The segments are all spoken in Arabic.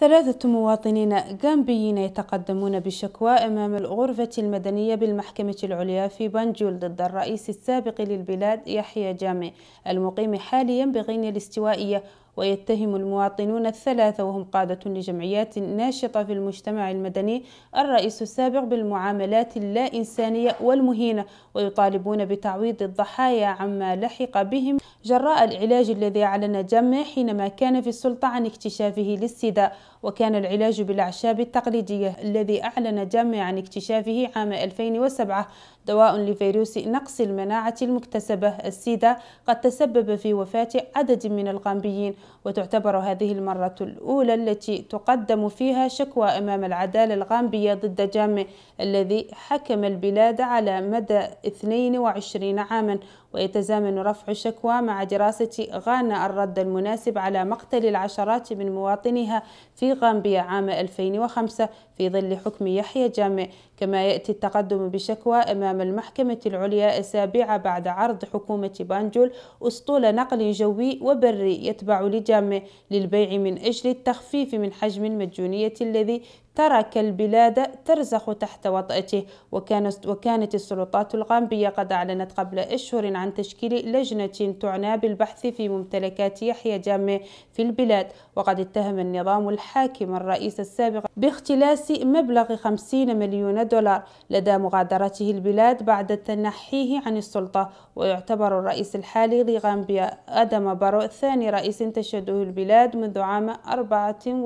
ثلاثة مواطنين غامبيين يتقدمون بشكوى أمام الغرفة المدنية بالمحكمة العليا في بانجول ضد الرئيس السابق للبلاد يحيى جامي المقيم حاليا بغينيا الاستوائية ويتهم المواطنون الثلاثة وهم قادة لجمعيات ناشطة في المجتمع المدني الرئيس السابق بالمعاملات اللا إنسانية والمهينة ويطالبون بتعويض الضحايا عما لحق بهم جراء العلاج الذي أعلن جمع حينما كان في السلطة عن اكتشافه للسيدا وكان العلاج بالأعشاب التقليدية الذي أعلن جمع عن اكتشافه عام 2007 دواء لفيروس نقص المناعة المكتسبة السيدا قد تسبب في وفاة عدد من الغامبيين وتعتبر هذه المرة الأولى التي تقدم فيها شكوى أمام العدالة الغامبية ضد جامع الذي حكم البلاد على مدى 22 عاما ويتزامن رفع الشكوى مع دراسة غانا الرد المناسب على مقتل العشرات من مواطنيها في غامبيا عام 2005 في ظل حكم يحيى جامع كما يأتي التقدم بشكوى أمام المحكمة العليا أسابيع بعد عرض حكومة بانجول أسطول نقل جوي وبري يتبع لجامع للبيع من أجل التخفيف من حجم المجونية الذي ترك البلاد ترزخ تحت وطأته وكانت, وكانت السلطات الغامبية قد أعلنت قبل أشهر عن تشكيل لجنة تعنى بالبحث في ممتلكات يحيى جامع في البلاد وقد اتهم النظام الحاكم الرئيس السابق باختلاس مبلغ 50 مليون دولار لدى مغادرته البلاد بعد تنحيه عن السلطة ويعتبر الرئيس الحالي لغامبيا أدم بارو ثاني رئيس تشهده البلاد منذ عام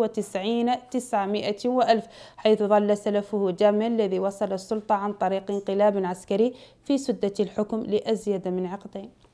94 900 وألف حيث ظل سلفه جامع الذي وصل السلطة عن طريق انقلاب عسكري في سدة الحكم لأزيد من عقدين